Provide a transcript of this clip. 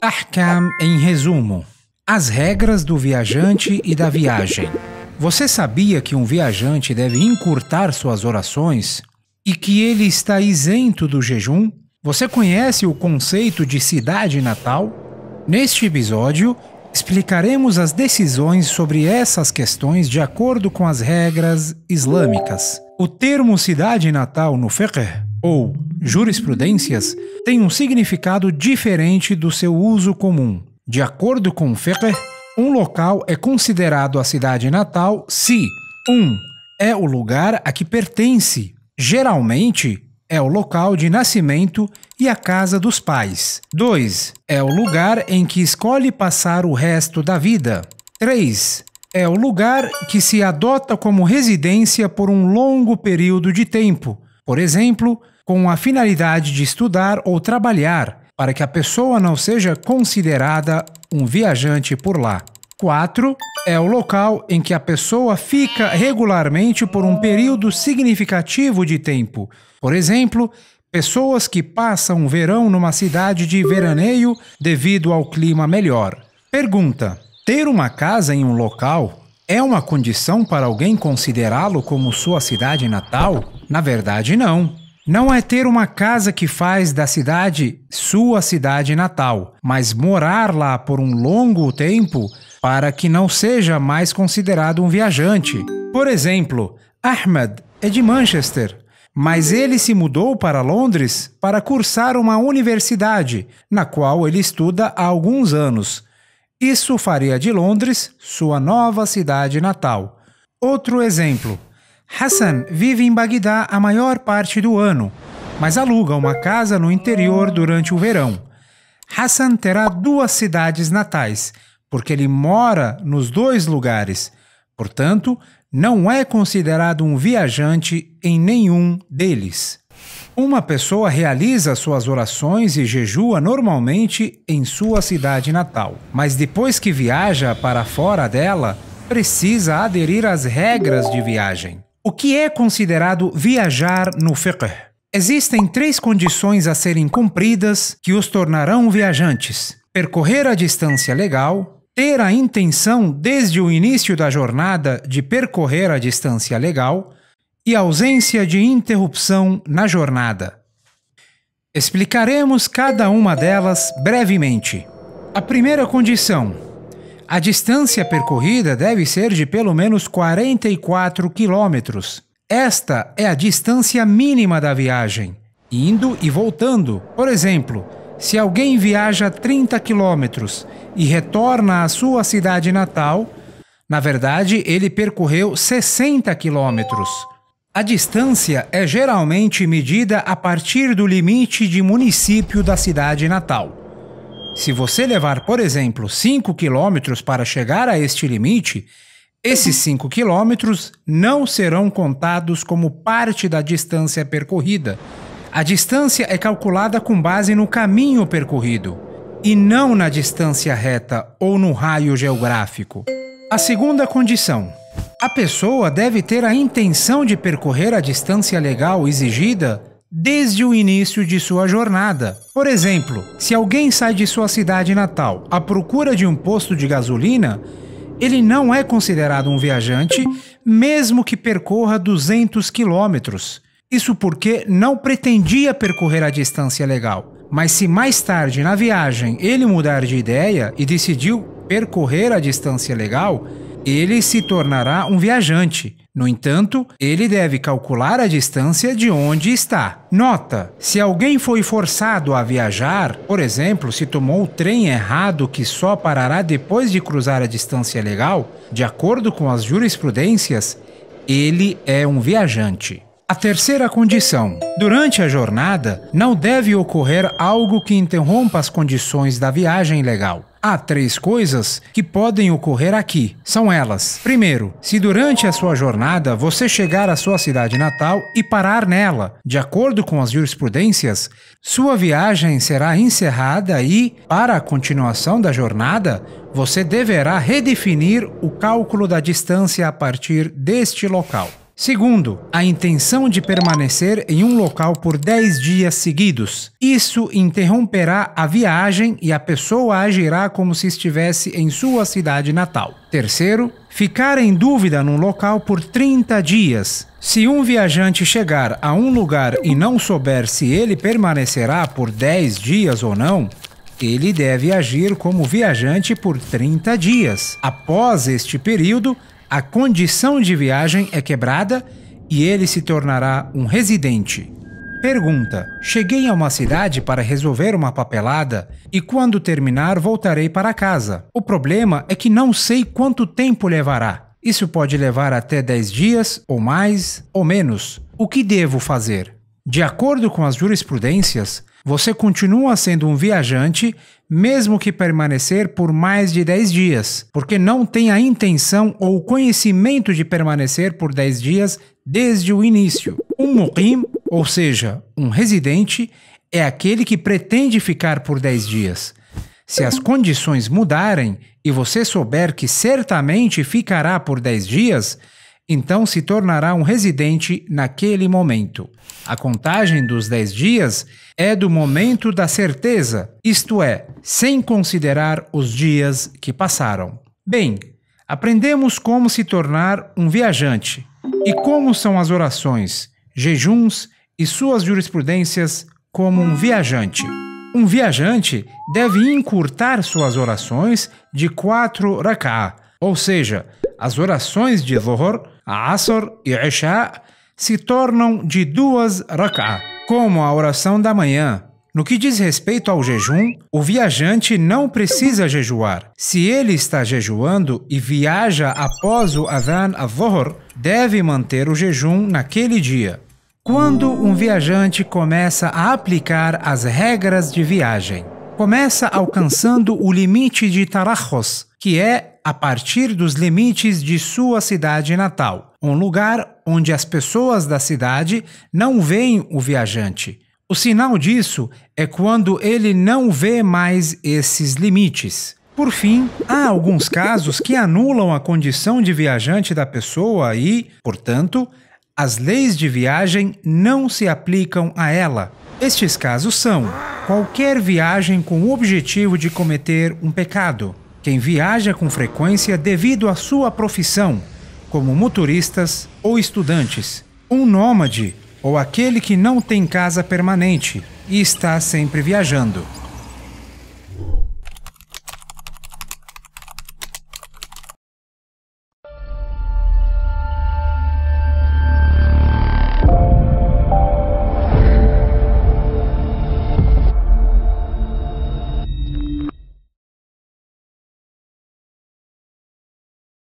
Ahkam em resumo: as regras do viajante e da viagem. Você sabia que um viajante deve encurtar suas orações e que ele está isento do jejum? Você conhece o conceito de cidade natal? Neste episódio, explicaremos as decisões sobre essas questões de acordo com as regras islâmicas. O termo cidade natal no fiqh, ou jurisprudências, tem um significado diferente do seu uso comum. De acordo com Ferrer, um local é considerado a cidade natal se 1. Um, é o lugar a que pertence, geralmente é o local de nascimento e a casa dos pais. 2. É o lugar em que escolhe passar o resto da vida. 3. É o lugar que se adota como residência por um longo período de tempo, por exemplo, com a finalidade de estudar ou trabalhar, para que a pessoa não seja considerada um viajante por lá. 4. É o local em que a pessoa fica regularmente por um período significativo de tempo. Por exemplo, pessoas que passam o verão numa cidade de veraneio devido ao clima melhor. Pergunta: Ter uma casa em um local é uma condição para alguém considerá-lo como sua cidade natal? Na verdade, não. Não é ter uma casa que faz da cidade sua cidade natal, mas morar lá por um longo tempo para que não seja mais considerado um viajante. Por exemplo, Ahmed é de Manchester, mas ele se mudou para Londres para cursar uma universidade, na qual ele estuda há alguns anos. Isso faria de Londres sua nova cidade natal. Outro exemplo: Hassan vive em Bagdá a maior parte do ano, mas aluga uma casa no interior durante o verão. Hassan terá duas cidades natais, porque ele mora nos dois lugares. Portanto, não é considerado um viajante em nenhum deles. Uma pessoa realiza suas orações e jejua normalmente em sua cidade natal, mas depois que viaja para fora dela, precisa aderir às regras de viagem. O que é considerado viajar no fiqh? Existem três condições a serem cumpridas que os tornarão viajantes: percorrer a distância legal, ter a intenção desde o início da jornada de percorrer a distância legal e ausência de interrupção na jornada. Explicaremos cada uma delas brevemente. A primeira condição a distância percorrida deve ser de pelo menos 44 quilômetros. Esta é a distância mínima da viagem, indo e voltando. Por exemplo, se alguém viaja 30 quilômetros e retorna à sua cidade natal, na verdade ele percorreu 60 quilômetros. A distância é geralmente medida a partir do limite de município da cidade natal. Se você levar, por exemplo, 5 quilômetros para chegar a este limite, esses 5 quilômetros não serão contados como parte da distância percorrida. A distância é calculada com base no caminho percorrido e não na distância reta ou no raio geográfico. A segunda condição: a pessoa deve ter a intenção de percorrer a distância legal exigida desde o início de sua jornada. Por exemplo, se alguém sai de sua cidade natal à procura de um posto de gasolina, ele não é considerado um viajante, mesmo que percorra 200 quilômetros. Isso porque não pretendia percorrer a distância legal. Mas se mais tarde na viagem ele mudar de ideia e decidiu percorrer a distância legal, ele se tornará um viajante. No entanto, ele deve calcular a distância de onde está. Nota: se alguém foi forçado a viajar, por exemplo, se tomou o trem errado que só parará depois de cruzar a distância legal, de acordo com as jurisprudências, ele é um viajante. A terceira condição: durante a jornada, não deve ocorrer algo que interrompa as condições da viagem legal. Há três coisas que podem ocorrer aqui. São elas: primeiro, se durante a sua jornada você chegar à sua cidade natal e parar nela, de acordo com as jurisprudências, sua viagem será encerrada e, para a continuação da jornada, você deverá redefinir o cálculo da distância a partir deste local. Segundo, a intenção de permanecer em um local por 10 dias seguidos. Isso interromperá a viagem e a pessoa agirá como se estivesse em sua cidade natal. Terceiro, ficar em dúvida num local por 30 dias. Se um viajante chegar a um lugar e não souber se ele permanecerá por 10 dias ou não, ele deve agir como viajante por 30 dias. Após este período, a condição de viagem é quebrada e ele se tornará um residente. Pergunta: Cheguei a uma cidade para resolver uma papelada e quando terminar voltarei para casa. O problema é que não sei quanto tempo levará. Isso pode levar até 10 dias, ou mais, ou menos. O que devo fazer? De acordo com as jurisprudências, você continua sendo um viajante mesmo que permanecer por mais de 10 dias, porque não tem a intenção ou conhecimento de permanecer por 10 dias desde o início. Um muqim, ou seja, um residente, é aquele que pretende ficar por 10 dias. Se as condições mudarem e você souber que certamente ficará por 10 dias, então se tornará um residente naquele momento. A contagem dos dez dias é do momento da certeza, isto é, sem considerar os dias que passaram. Bem, aprendemos como se tornar um viajante e como são as orações, jejuns e suas jurisprudências como um viajante. Um viajante deve encurtar suas orações de quatro raká, ou seja, as orações de Dhuhr, Asr e Isha se tornam de duas rak'ah, como a oração da manhã. No que diz respeito ao jejum, o viajante não precisa jejuar. Se ele está jejuando e viaja após o Adhan al Zohor, deve manter o jejum naquele dia. Quando um viajante começa a aplicar as regras de viagem, começa alcançando o limite de Tarajos, que é a partir dos limites de sua cidade natal, um lugar onde as pessoas da cidade não veem o viajante. O sinal disso é quando ele não vê mais esses limites. Por fim, há alguns casos que anulam a condição de viajante da pessoa e, portanto, as leis de viagem não se aplicam a ela. Estes casos são qualquer viagem com o objetivo de cometer um pecado, quem viaja com frequência devido à sua profissão, como motoristas ou estudantes, um nômade ou aquele que não tem casa permanente e está sempre viajando.